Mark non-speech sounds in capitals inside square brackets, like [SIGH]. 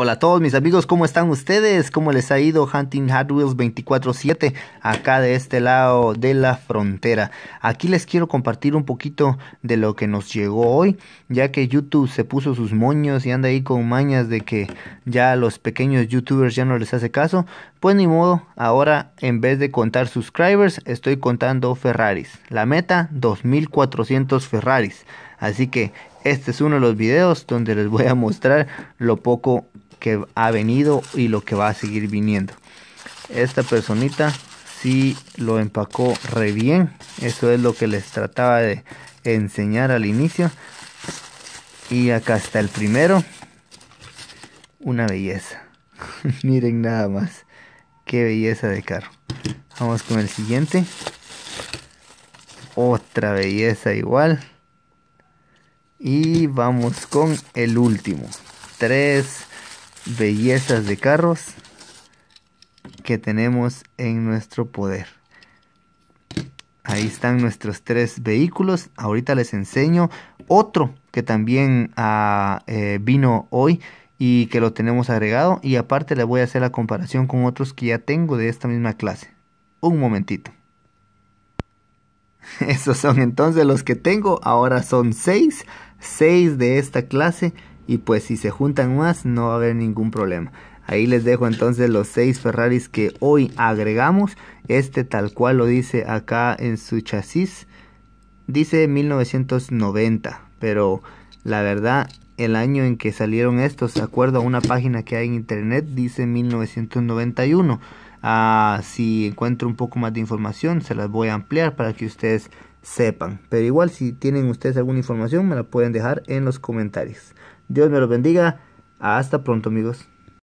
Hola a todos mis amigos, ¿cómo están ustedes? ¿Cómo les ha ido Hunting Hot Wheels 24-7 acá de este lado de la frontera? Aquí les quiero compartir un poquito de lo que nos llegó hoy, ya que YouTube se puso sus moños y anda ahí con mañas de que ya a los pequeños youtubers ya no les hace caso. Pues ni modo, ahora en vez de contar subscribers, estoy contando Ferraris. La meta, 2400 Ferraris. Así que este es uno de los videos donde les voy a mostrar lo poco que ha venido y lo que va a seguir viniendo. Esta personita sí lo empacó re bien. Eso es lo que les trataba de enseñar al inicio. Y acá está el primero. Una belleza. [LAUGHS] Miren nada más. Qué belleza de carro. Vamos con el siguiente. Otra belleza igual. Y vamos con el último. Tres bellezas de carros que tenemos en nuestro poder. Ahí están nuestros tres vehículos. Ahorita les enseño otro que también ah, eh, vino hoy y que lo tenemos agregado. Y aparte le voy a hacer la comparación con otros que ya tengo de esta misma clase. Un momentito. [LAUGHS] Esos son entonces los que tengo. Ahora son seis. Seis de esta clase. Y pues si se juntan más no va a haber ningún problema. Ahí les dejo entonces los seis Ferraris que hoy agregamos. Este tal cual lo dice acá en su chasis. Dice 1990. Pero la verdad el año en que salieron estos, de acuerdo a una página que hay en internet, dice 1991. Ah, si encuentro un poco más de información, se las voy a ampliar para que ustedes sepan. Pero igual, si tienen ustedes alguna información, me la pueden dejar en los comentarios. Dios me los bendiga. Hasta pronto, amigos.